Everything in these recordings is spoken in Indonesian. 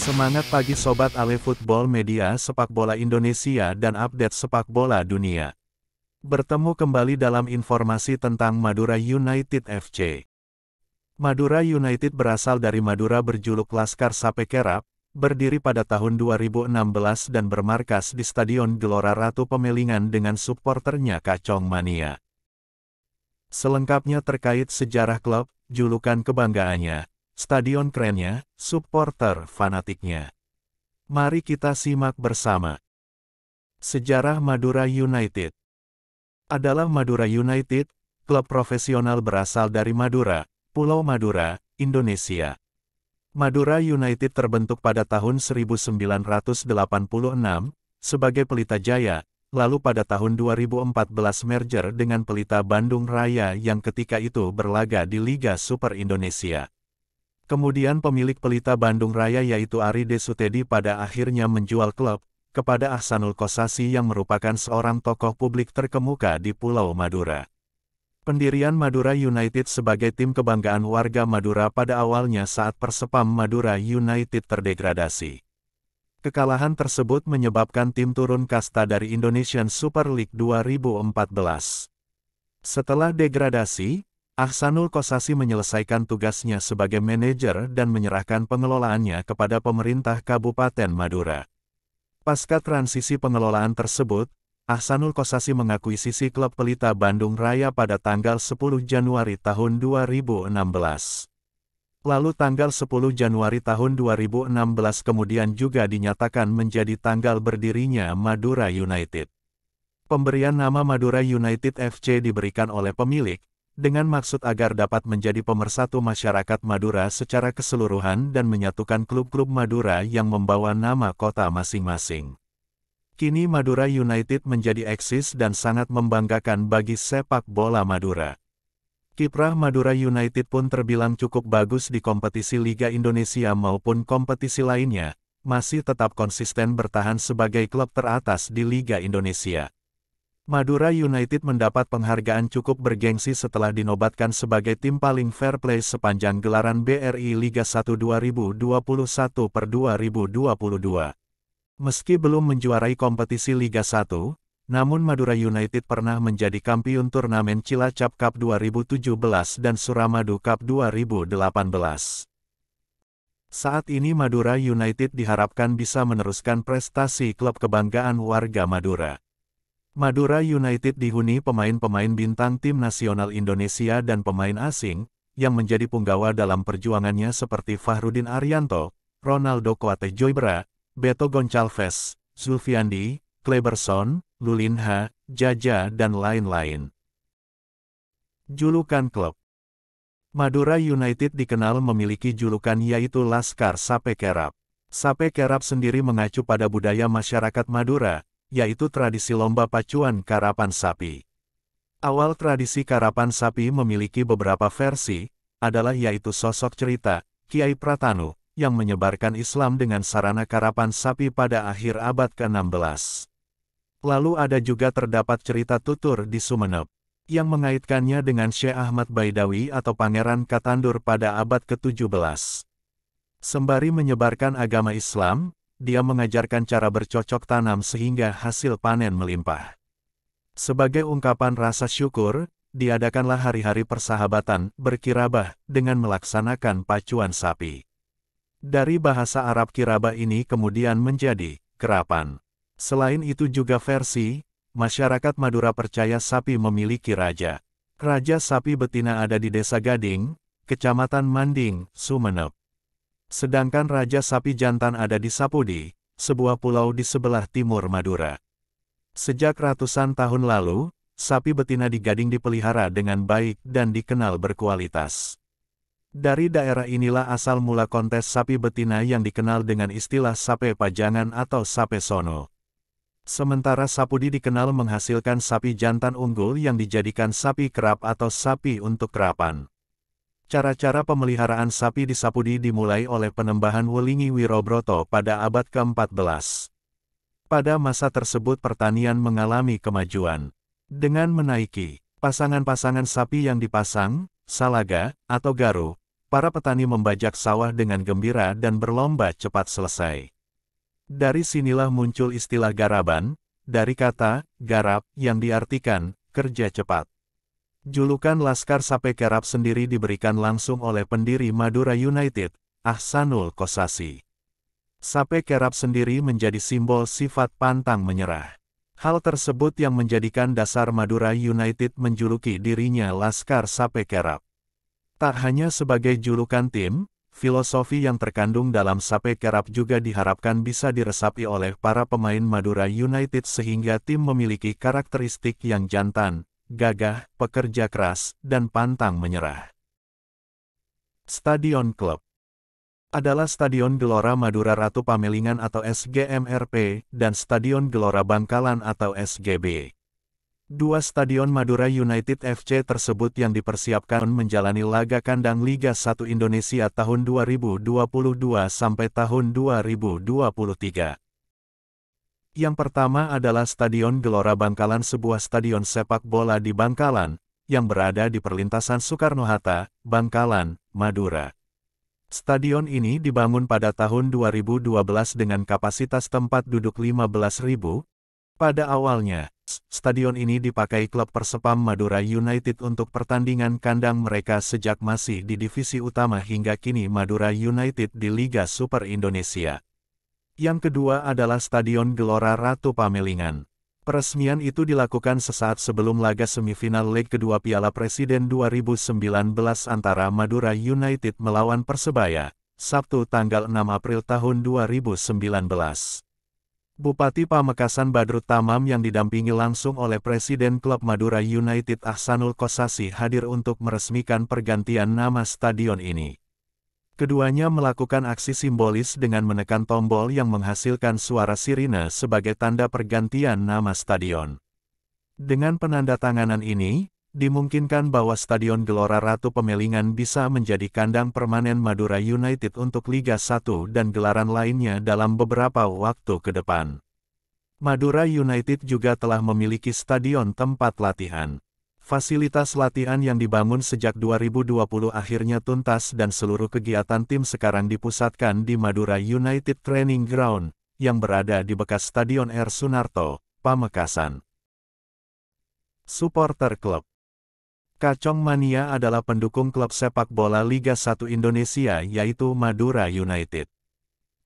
Semangat pagi Sobat Ale Football Media Sepak Bola Indonesia dan update sepak bola dunia. Bertemu kembali dalam informasi tentang Madura United FC. Madura United berasal dari Madura berjuluk Laskar Sapekerap, berdiri pada tahun 2016 dan bermarkas di Stadion Gelora Ratu Pemelingan dengan suporternya Kacong Mania. Selengkapnya terkait sejarah klub, julukan kebanggaannya, stadion kerennya, supporter fanatiknya. Mari kita simak bersama. Sejarah Madura United adalah Madura United, klub profesional berasal dari Madura, Pulau Madura, Indonesia. Madura United terbentuk pada tahun 1986 sebagai Pelita Jaya, lalu pada tahun 2014 merger dengan Pelita Bandung Raya yang ketika itu berlaga di Liga Super Indonesia. Kemudian pemilik pelita Bandung Raya yaitu Ari Desutedi pada akhirnya menjual klub, kepada Ahsanul Kosasi yang merupakan seorang tokoh publik terkemuka di Pulau Madura. Pendirian Madura United sebagai tim kebanggaan warga Madura pada awalnya saat Persepam Madura United terdegradasi. Kekalahan tersebut menyebabkan tim turun kasta dari Indonesian Super League 2014. Setelah degradasi, Ahsanul Kosasi menyelesaikan tugasnya sebagai manajer dan menyerahkan pengelolaannya kepada pemerintah Kabupaten Madura. Pasca transisi pengelolaan tersebut, Ahsanul Kosasi mengakui sisi klub Pelita Bandung Raya pada tanggal 10 Januari tahun 2016. Lalu tanggal 10 Januari tahun 2016 kemudian juga dinyatakan menjadi tanggal berdirinya Madura United. Pemberian nama Madura United FC diberikan oleh pemilik, dengan maksud agar dapat menjadi pemersatu masyarakat Madura secara keseluruhan dan menyatukan klub-klub Madura yang membawa nama kota masing-masing. Kini Madura United menjadi eksis dan sangat membanggakan bagi sepak bola Madura. Kiprah Madura United pun terbilang cukup bagus di kompetisi Liga Indonesia maupun kompetisi lainnya, masih tetap konsisten bertahan sebagai klub teratas di Liga Indonesia. Madura United mendapat penghargaan cukup bergengsi setelah dinobatkan sebagai tim paling fair play sepanjang gelaran BRI Liga 1 2021 per 2022. Meski belum menjuarai kompetisi Liga 1, namun Madura United pernah menjadi kampiun turnamen Cilacap Cup 2017 dan Suramadu Cup 2018. Saat ini Madura United diharapkan bisa meneruskan prestasi klub kebanggaan warga Madura. Madura United dihuni pemain-pemain bintang tim nasional Indonesia dan pemain asing, yang menjadi punggawa dalam perjuangannya seperti Fahrudin Arianto, Ronaldo Kuate Joybra, Beto Goncalves, Zulfiandi, Kleberson, Lulinha, Jaja dan lain-lain. Julukan klub Madura United dikenal memiliki julukan yaitu Laskar Sape Kerap. Sape Kerap sendiri mengacu pada budaya masyarakat Madura, yaitu tradisi lomba pacuan karapan sapi. Awal tradisi karapan sapi memiliki beberapa versi, adalah yaitu sosok cerita, Kiai Pratanu, yang menyebarkan Islam dengan sarana karapan sapi pada akhir abad ke-16. Lalu ada juga terdapat cerita tutur di Sumeneb, yang mengaitkannya dengan Syekh Ahmad Baidawi atau Pangeran Katandur pada abad ke-17. Sembari menyebarkan agama Islam, dia mengajarkan cara bercocok tanam sehingga hasil panen melimpah. Sebagai ungkapan rasa syukur, diadakanlah hari-hari persahabatan, berkirabah, dengan melaksanakan pacuan sapi. Dari bahasa Arab kirabah ini kemudian menjadi kerapan. Selain itu juga versi, masyarakat Madura percaya sapi memiliki raja. Raja sapi betina ada di Desa Gading, Kecamatan Manding, Sumeneb. Sedangkan Raja Sapi Jantan ada di Sapudi, sebuah pulau di sebelah timur Madura. Sejak ratusan tahun lalu, sapi betina di gading dipelihara dengan baik dan dikenal berkualitas. Dari daerah inilah asal mula kontes sapi betina yang dikenal dengan istilah sape pajangan atau sape sono. Sementara sapudi dikenal menghasilkan sapi jantan unggul yang dijadikan sapi kerap atau sapi untuk kerapan. Cara-cara pemeliharaan sapi di Sapudi dimulai oleh penembahan Welingi Wirobroto pada abad ke-14. Pada masa tersebut pertanian mengalami kemajuan. Dengan menaiki pasangan-pasangan sapi yang dipasang, salaga, atau garu, para petani membajak sawah dengan gembira dan berlomba cepat selesai. Dari sinilah muncul istilah garaban, dari kata, garap, yang diartikan, kerja cepat. Julukan Laskar Sape Kerap sendiri diberikan langsung oleh pendiri Madura United, Ahsanul Kosasi. Sape Kerap sendiri menjadi simbol sifat pantang menyerah. Hal tersebut yang menjadikan dasar Madura United menjuluki dirinya Laskar Sape Kerap. Tak hanya sebagai julukan tim, filosofi yang terkandung dalam Sape Kerap juga diharapkan bisa diresapi oleh para pemain Madura United sehingga tim memiliki karakteristik yang jantan, gagah, pekerja keras, dan pantang menyerah. Stadion Club adalah Stadion Gelora Madura Ratu Pamelingan atau SGMRP dan Stadion Gelora Bangkalan atau SGB. Dua stadion Madura United FC tersebut yang dipersiapkan menjalani laga kandang Liga 1 Indonesia tahun 2022 sampai tahun 2023. Yang pertama adalah Stadion Gelora Bangkalan sebuah stadion sepak bola di Bangkalan, yang berada di perlintasan Soekarno-Hatta, Bangkalan, Madura. Stadion ini dibangun pada tahun 2012 dengan kapasitas tempat duduk 15.000. Pada awalnya, stadion ini dipakai klub Persepam Madura United untuk pertandingan kandang mereka sejak masih di divisi utama hingga kini Madura United di Liga Super Indonesia. Yang kedua adalah Stadion Gelora Ratu Pamelingan. Peresmian itu dilakukan sesaat sebelum laga semifinal leg kedua Piala Presiden 2019 antara Madura United melawan Persebaya, Sabtu tanggal 6 April tahun 2019. Bupati Pamekasan Badrut Tamam yang didampingi langsung oleh Presiden Klub Madura United Ahsanul Kosasi hadir untuk meresmikan pergantian nama stadion ini. Keduanya melakukan aksi simbolis dengan menekan tombol yang menghasilkan suara sirine sebagai tanda pergantian nama stadion. Dengan penandatanganan ini, dimungkinkan bahwa Stadion Gelora Ratu Pemelingan bisa menjadi kandang permanen Madura United untuk Liga 1 dan gelaran lainnya dalam beberapa waktu ke depan. Madura United juga telah memiliki stadion tempat latihan. Fasilitas latihan yang dibangun sejak 2020 akhirnya tuntas dan seluruh kegiatan tim sekarang dipusatkan di Madura United Training Ground, yang berada di bekas Stadion R. Sunarto, Pamekasan. Supporter Club Kacong Mania adalah pendukung klub sepak bola Liga 1 Indonesia yaitu Madura United.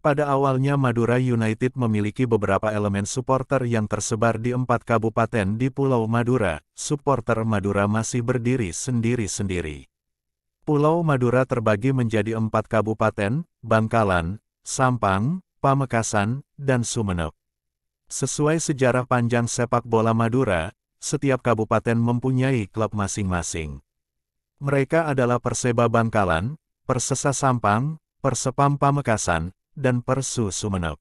Pada awalnya Madura United memiliki beberapa elemen supporter yang tersebar di empat kabupaten di Pulau Madura, supporter Madura masih berdiri sendiri-sendiri. Pulau Madura terbagi menjadi empat kabupaten, Bangkalan, Sampang, Pamekasan, dan Sumeneb. Sesuai sejarah panjang sepak bola Madura, setiap kabupaten mempunyai klub masing-masing. Mereka adalah Perseba Bangkalan, Persesa Sampang, Persepam Pamekasan, dan Persu Sumeneb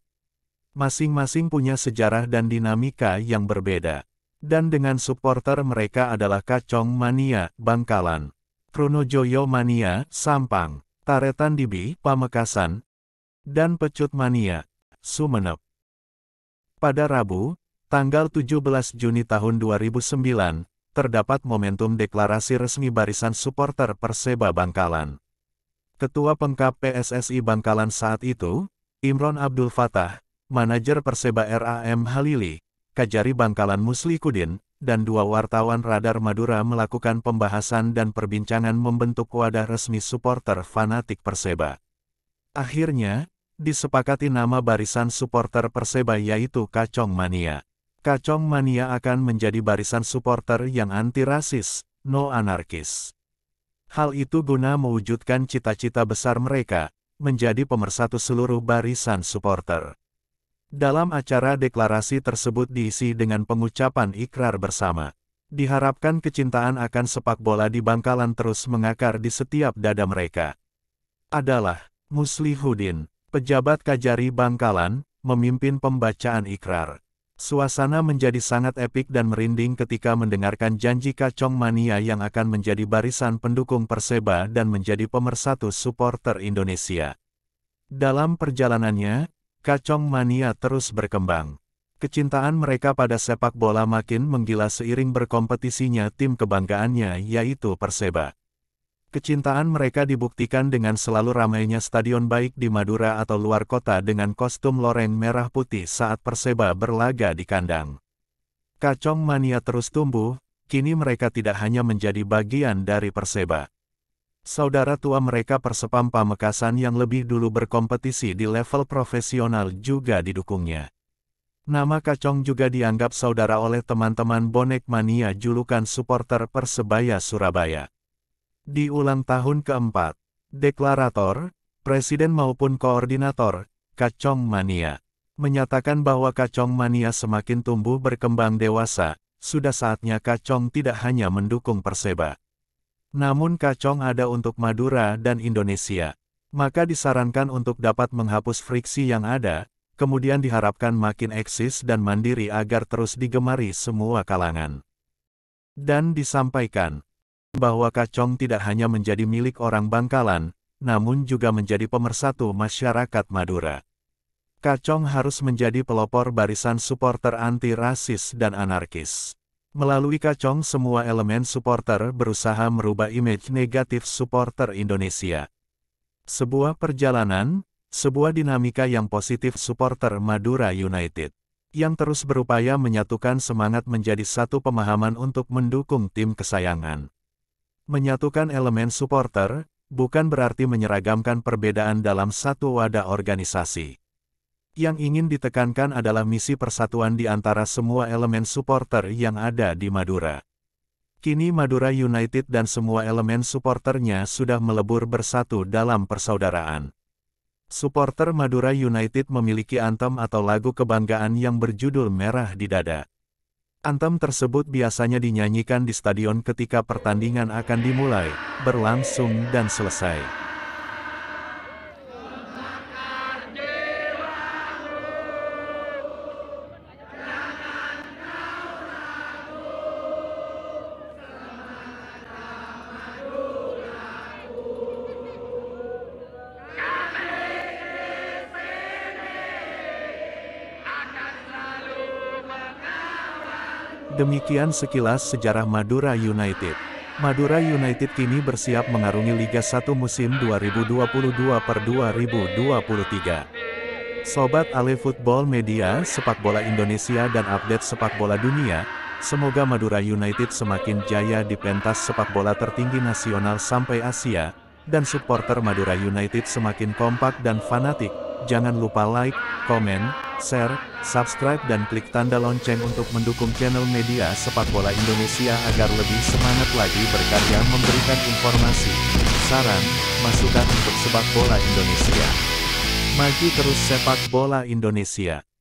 Masing-masing punya sejarah dan dinamika yang berbeda. Dan dengan supporter mereka adalah Kacong Mania, Bangkalan, Trunojoyo Mania, Sampang, Taretan Dibi, Pamekasan, dan Pecut Mania, Sumeneb. Pada Rabu, tanggal 17 Juni tahun 2009, terdapat momentum deklarasi resmi barisan supporter Perseba Bangkalan. Ketua Pengkap PSSI Bangkalan saat itu, Imron Abdul Fatah, manajer Perseba RAM Halili, Kajari Bangkalan Kudin, dan dua wartawan Radar Madura melakukan pembahasan dan perbincangan membentuk wadah resmi supporter fanatik Perseba. Akhirnya, disepakati nama barisan supporter Perseba yaitu Kacong Mania. Kacong Mania akan menjadi barisan supporter yang anti rasis, no anarkis. Hal itu guna mewujudkan cita-cita besar mereka, menjadi pemersatu seluruh barisan supporter. Dalam acara deklarasi tersebut diisi dengan pengucapan ikrar bersama. Diharapkan kecintaan akan sepak bola di Bangkalan terus mengakar di setiap dada mereka. Adalah Muslihudin, pejabat Kajari Bangkalan, memimpin pembacaan ikrar. Suasana menjadi sangat epik dan merinding ketika mendengarkan janji kacong mania yang akan menjadi barisan pendukung Perseba dan menjadi pemersatu supporter Indonesia. Dalam perjalanannya, kacong mania terus berkembang. Kecintaan mereka pada sepak bola makin menggila seiring berkompetisinya tim kebanggaannya yaitu Perseba. Kecintaan mereka dibuktikan dengan selalu ramainya stadion baik di Madura atau luar kota dengan kostum loreng merah putih saat Perseba berlaga di kandang. Kacong mania terus tumbuh, kini mereka tidak hanya menjadi bagian dari Perseba. Saudara tua mereka Persepam Pamekasan yang lebih dulu berkompetisi di level profesional juga didukungnya. Nama Kacong juga dianggap saudara oleh teman-teman bonek mania julukan supporter Persebaya Surabaya. Di ulang tahun keempat, deklarator, presiden maupun koordinator, kacong mania, menyatakan bahwa kacong mania semakin tumbuh berkembang dewasa, sudah saatnya kacong tidak hanya mendukung Perseba. Namun kacong ada untuk Madura dan Indonesia. Maka disarankan untuk dapat menghapus friksi yang ada, kemudian diharapkan makin eksis dan mandiri agar terus digemari semua kalangan. Dan disampaikan, bahwa kacong tidak hanya menjadi milik orang Bangkalan, namun juga menjadi pemersatu masyarakat Madura. Kacong harus menjadi pelopor barisan supporter anti-rasis dan anarkis. Melalui kacong semua elemen supporter berusaha merubah image negatif supporter Indonesia. Sebuah perjalanan, sebuah dinamika yang positif supporter Madura United, yang terus berupaya menyatukan semangat menjadi satu pemahaman untuk mendukung tim kesayangan. Menyatukan elemen supporter, bukan berarti menyeragamkan perbedaan dalam satu wadah organisasi. Yang ingin ditekankan adalah misi persatuan di antara semua elemen supporter yang ada di Madura. Kini Madura United dan semua elemen supporternya sudah melebur bersatu dalam persaudaraan. Supporter Madura United memiliki antem atau lagu kebanggaan yang berjudul Merah di Dada. Antem tersebut biasanya dinyanyikan di stadion ketika pertandingan akan dimulai, berlangsung dan selesai. Demikian sekilas sejarah Madura United. Madura United kini bersiap mengarungi Liga 1 musim 2022 2023. Sobat Ale Football Media, sepak bola Indonesia dan update sepak bola dunia, semoga Madura United semakin jaya di pentas sepak bola tertinggi nasional sampai Asia, dan supporter Madura United semakin kompak dan fanatik, Jangan lupa like, komen, share, subscribe dan klik tanda lonceng untuk mendukung channel media sepak bola Indonesia agar lebih semangat lagi berkarya memberikan informasi, saran, masukan untuk sepak bola Indonesia. Maju terus sepak bola Indonesia.